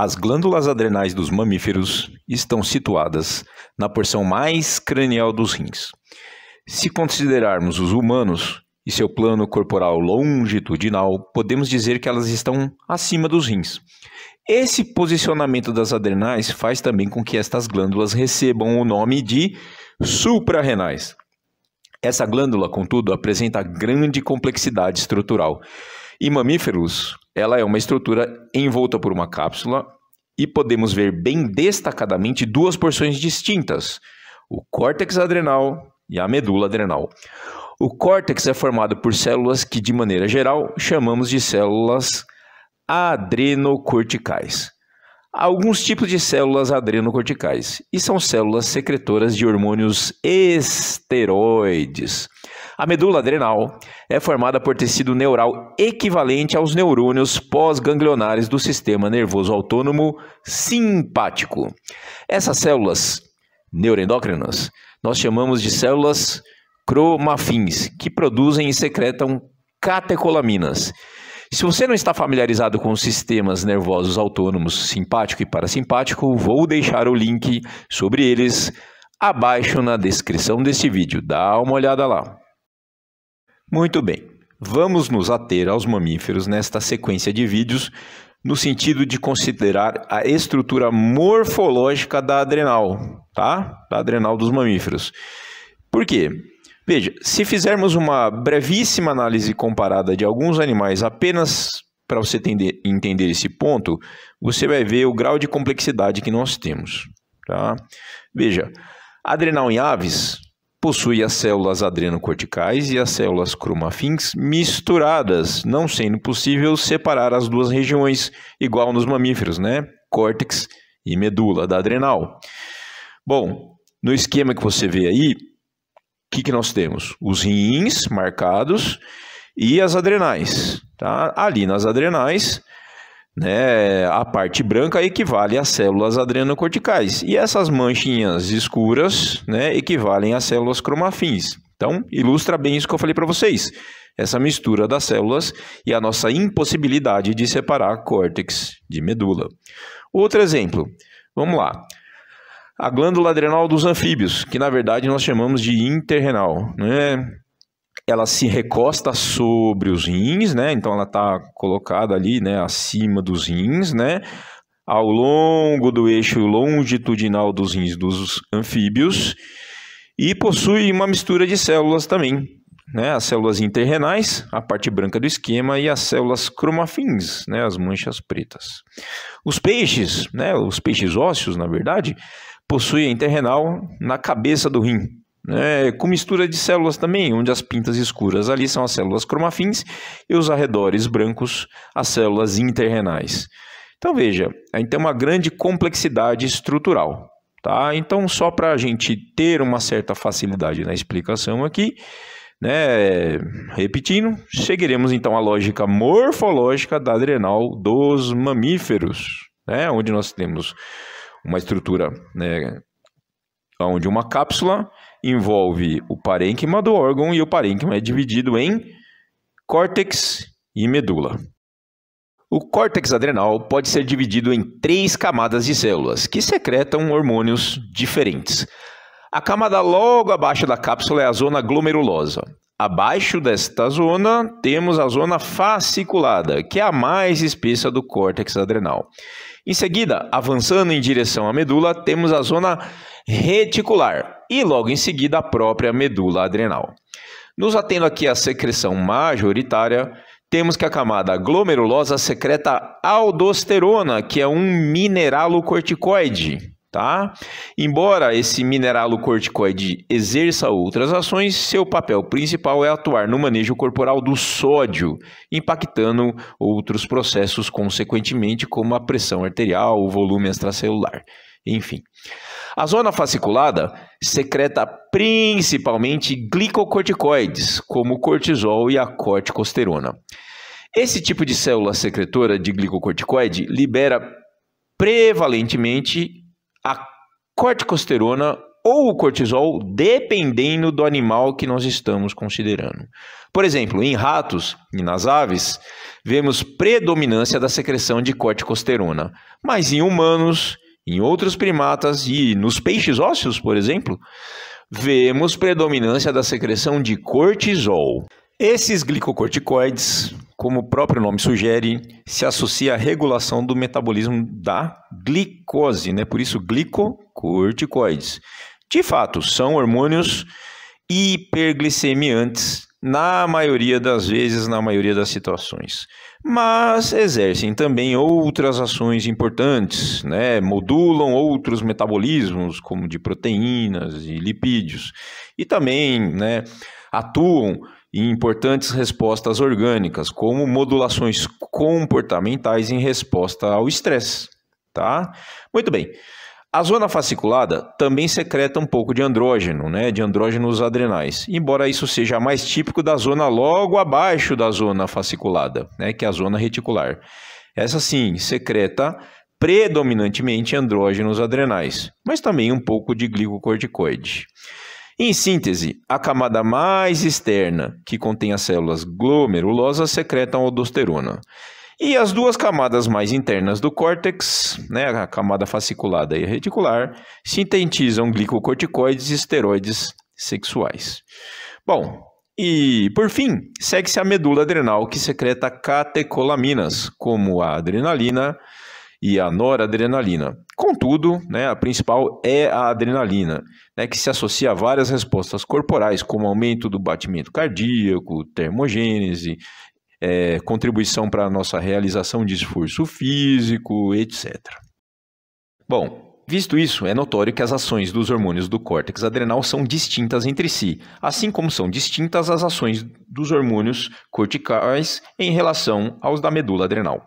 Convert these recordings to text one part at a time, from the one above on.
As glândulas adrenais dos mamíferos estão situadas na porção mais cranial dos rins. Se considerarmos os humanos e seu plano corporal longitudinal, podemos dizer que elas estão acima dos rins. Esse posicionamento das adrenais faz também com que estas glândulas recebam o nome de suprarrenais. Essa glândula, contudo, apresenta grande complexidade estrutural, em mamíferos, ela é uma estrutura envolta por uma cápsula e podemos ver bem destacadamente duas porções distintas: o córtex adrenal e a medula adrenal. O córtex é formado por células que, de maneira geral, chamamos de células adrenocorticais. Há alguns tipos de células adrenocorticais e são células secretoras de hormônios esteroides. A medula adrenal é formada por tecido neural equivalente aos neurônios pós-ganglionares do sistema nervoso autônomo simpático. Essas células neuroendócrinas nós chamamos de células cromafins, que produzem e secretam catecolaminas. Se você não está familiarizado com os sistemas nervosos autônomos simpático e parasimpático, vou deixar o link sobre eles abaixo na descrição desse vídeo. Dá uma olhada lá. Muito bem, vamos nos ater aos mamíferos nesta sequência de vídeos no sentido de considerar a estrutura morfológica da adrenal, tá? Da adrenal dos mamíferos. Por quê? Veja, se fizermos uma brevíssima análise comparada de alguns animais apenas para você tender, entender esse ponto, você vai ver o grau de complexidade que nós temos. Tá? Veja, adrenal em aves possui as células adrenocorticais e as células cromafins misturadas, não sendo possível separar as duas regiões, igual nos mamíferos, né? Córtex e medula da adrenal. Bom, no esquema que você vê aí, o que, que nós temos? Os rins marcados e as adrenais. Tá? Ali nas adrenais, né? A parte branca equivale às células adrenocorticais e essas manchinhas escuras né, equivalem às células cromafins. Então, ilustra bem isso que eu falei para vocês. Essa mistura das células e a nossa impossibilidade de separar córtex de medula. Outro exemplo, vamos lá. A glândula adrenal dos anfíbios, que na verdade nós chamamos de interrenal. Né? ela se recosta sobre os rins, né? Então ela está colocada ali, né, acima dos rins, né? Ao longo do eixo longitudinal dos rins dos anfíbios e possui uma mistura de células também, né? As células interrenais, a parte branca do esquema e as células cromafins, né, as manchas pretas. Os peixes, né, os peixes ósseos, na verdade, possuem a interrenal na cabeça do rim, né, é, com mistura de células também, onde as pintas escuras ali são as células cromafins e os arredores brancos, as células interrenais. Então veja, aí tem uma grande complexidade estrutural. Tá? Então, só para a gente ter uma certa facilidade na explicação aqui, né? Repetindo, chegaremos então à lógica morfológica da adrenal dos mamíferos, né? Onde nós temos uma estrutura né, onde uma cápsula envolve o parênquima do órgão e o parênquima é dividido em córtex e medula. O córtex adrenal pode ser dividido em três camadas de células que secretam hormônios diferentes. A camada logo abaixo da cápsula é a zona glomerulosa. Abaixo desta zona, temos a zona fasciculada, que é a mais espessa do córtex adrenal. Em seguida, avançando em direção à medula, temos a zona reticular e logo em seguida a própria medula adrenal. Nos atendo aqui à secreção majoritária, temos que a camada glomerulosa secreta aldosterona, que é um mineralocorticoide. Tá? Embora esse mineralocorticoide exerça outras ações, seu papel principal é atuar no manejo corporal do sódio, impactando outros processos consequentemente, como a pressão arterial, o volume extracelular, enfim. A zona fasciculada secreta principalmente glicocorticoides, como cortisol e a corticosterona. Esse tipo de célula secretora de glicocorticoide libera prevalentemente a corticosterona ou o cortisol, dependendo do animal que nós estamos considerando. Por exemplo, em ratos e nas aves, vemos predominância da secreção de corticosterona, mas em humanos, em outros primatas e nos peixes ósseos, por exemplo, vemos predominância da secreção de cortisol. Esses glicocorticoides como o próprio nome sugere, se associa à regulação do metabolismo da glicose, né? Por isso, glicocorticoides. De fato, são hormônios hiperglicemiantes na maioria das vezes, na maioria das situações. Mas exercem também outras ações importantes, né? modulam outros metabolismos, como de proteínas e lipídios, e também né, atuam e importantes respostas orgânicas, como modulações comportamentais em resposta ao estresse, tá? Muito bem. A zona fasciculada também secreta um pouco de andrógeno, né, de andrógenos adrenais, embora isso seja mais típico da zona logo abaixo da zona fasciculada, né, que é a zona reticular. Essa sim secreta predominantemente andrógenos adrenais, mas também um pouco de glicocorticoide. Em síntese, a camada mais externa, que contém as células glomerulosas, secretam aldosterona. E as duas camadas mais internas do córtex, né, a camada fasciculada e reticular, sintetizam glicocorticoides e esteroides sexuais. Bom, e por fim, segue-se a medula adrenal que secreta catecolaminas, como a adrenalina, e a noradrenalina. Contudo, né, a principal é a adrenalina, né, que se associa a várias respostas corporais, como aumento do batimento cardíaco, termogênese, é, contribuição para a nossa realização de esforço físico, etc. Bom, Visto isso, é notório que as ações dos hormônios do córtex adrenal são distintas entre si, assim como são distintas as ações dos hormônios corticais em relação aos da medula adrenal.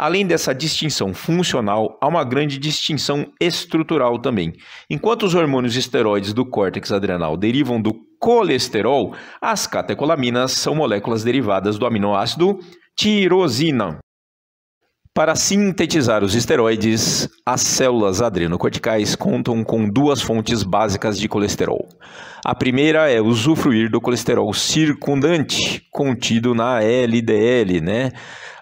Além dessa distinção funcional, há uma grande distinção estrutural também. Enquanto os hormônios esteroides do córtex adrenal derivam do colesterol, as catecolaminas são moléculas derivadas do aminoácido tirosina. Para sintetizar os esteroides, as células adrenocorticais contam com duas fontes básicas de colesterol. A primeira é usufruir do colesterol circundante contido na LDL, né?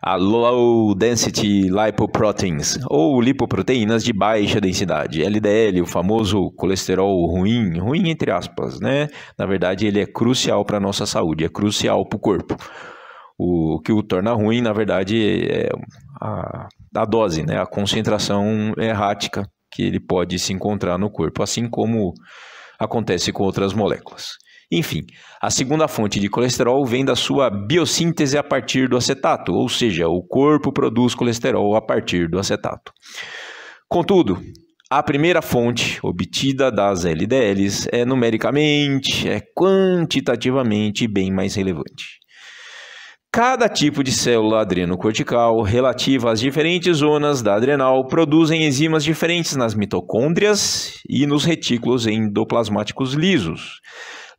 a Low Density Lipoproteins, ou lipoproteínas de baixa densidade, LDL, o famoso colesterol ruim, ruim entre aspas, né? Na verdade, ele é crucial para a nossa saúde, é crucial para o corpo o, que o torna ruim, na verdade, é a, a dose, né? a concentração errática que ele pode se encontrar no corpo, assim como acontece com outras moléculas. Enfim, a segunda fonte de colesterol vem da sua biossíntese a partir do acetato, ou seja, o corpo produz colesterol a partir do acetato. Contudo, a primeira fonte obtida das LDLs é numericamente, é quantitativamente bem mais relevante. Cada tipo de célula adrenocortical, relativa às diferentes zonas da adrenal, produzem enzimas diferentes nas mitocôndrias e nos retículos endoplasmáticos lisos,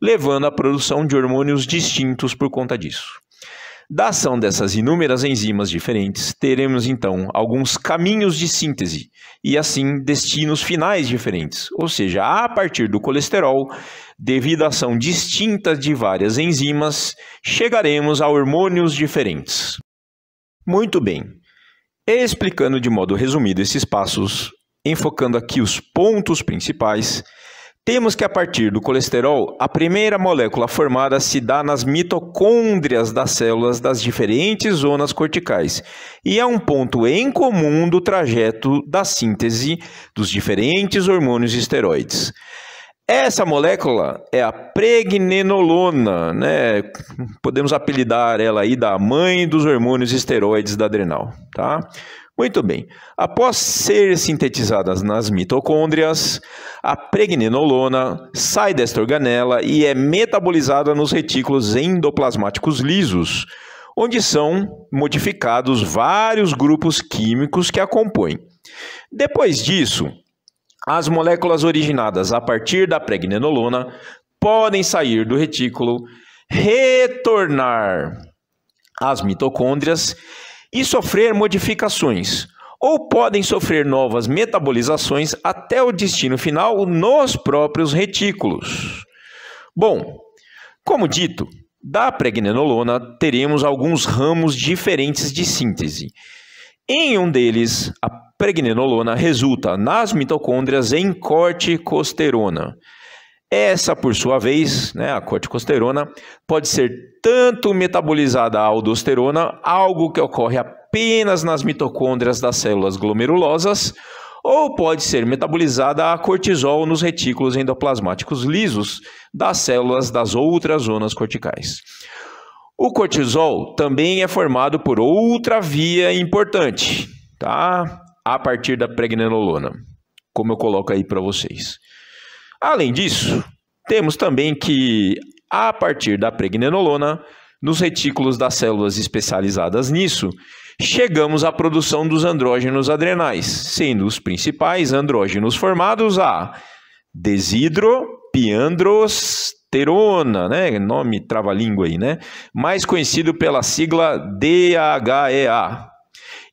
levando à produção de hormônios distintos por conta disso. Da ação dessas inúmeras enzimas diferentes, teremos então alguns caminhos de síntese e assim destinos finais diferentes, ou seja, a partir do colesterol Devido à ação distinta de várias enzimas, chegaremos a hormônios diferentes. Muito bem. Explicando de modo resumido esses passos, enfocando aqui os pontos principais, temos que a partir do colesterol, a primeira molécula formada se dá nas mitocôndrias das células das diferentes zonas corticais e é um ponto em comum do trajeto da síntese dos diferentes hormônios esteroides. Essa molécula é a pregnenolona, né? Podemos apelidar ela aí da mãe dos hormônios esteroides da adrenal, tá? Muito bem. Após ser sintetizadas nas mitocôndrias, a pregnenolona sai desta organela e é metabolizada nos retículos endoplasmáticos lisos, onde são modificados vários grupos químicos que a compõem. Depois disso, as moléculas originadas a partir da pregnenolona podem sair do retículo, retornar às mitocôndrias e sofrer modificações, ou podem sofrer novas metabolizações até o destino final nos próprios retículos. Bom, como dito, da pregnenolona teremos alguns ramos diferentes de síntese. Em um deles, a pregnenolona resulta nas mitocôndrias em corticosterona. Essa, por sua vez, né, a corticosterona, pode ser tanto metabolizada a aldosterona, algo que ocorre apenas nas mitocôndrias das células glomerulosas, ou pode ser metabolizada a cortisol nos retículos endoplasmáticos lisos das células das outras zonas corticais. O cortisol também é formado por outra via importante, tá? a partir da pregnenolona, como eu coloco aí para vocês. Além disso, temos também que, a partir da pregnenolona, nos retículos das células especializadas nisso, chegamos à produção dos andrógenos adrenais, sendo os principais andrógenos formados a desidropiandrosterona, né? Nome trava-língua aí, né? Mais conhecido pela sigla DHEA,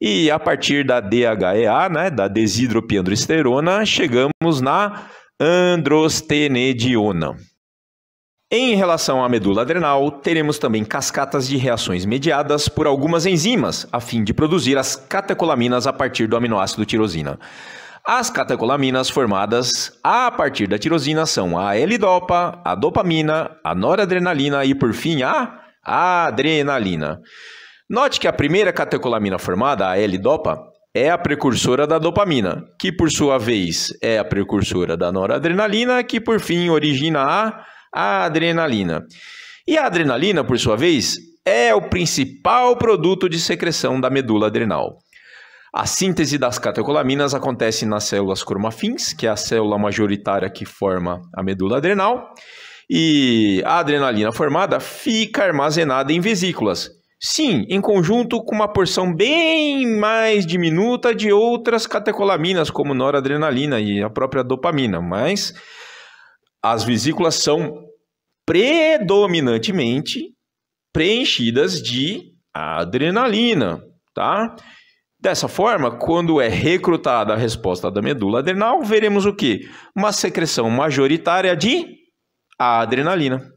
e a partir da DHEA, né, da desidropiandrosterona, chegamos na androstenediona. Em relação à medula adrenal, teremos também cascatas de reações mediadas por algumas enzimas, a fim de produzir as catecolaminas a partir do aminoácido tirosina. As catecolaminas formadas a partir da tirosina são a L-dopa, a dopamina, a noradrenalina e, por fim, a adrenalina. Note que a primeira catecolamina formada, a L-DOPA, é a precursora da dopamina, que por sua vez é a precursora da noradrenalina, que por fim origina a, adrenalina. E a adrenalina, por sua vez, é o principal produto de secreção da medula adrenal. A síntese das catecolaminas acontece nas células cromafins, que é a célula majoritária que forma a medula adrenal, e a adrenalina formada fica armazenada em vesículas, Sim, em conjunto com uma porção bem mais diminuta de outras catecolaminas, como noradrenalina e a própria dopamina, mas as vesículas são predominantemente preenchidas de adrenalina, tá? Dessa forma, quando é recrutada a resposta da medula adrenal, veremos o que? Uma secreção majoritária de adrenalina.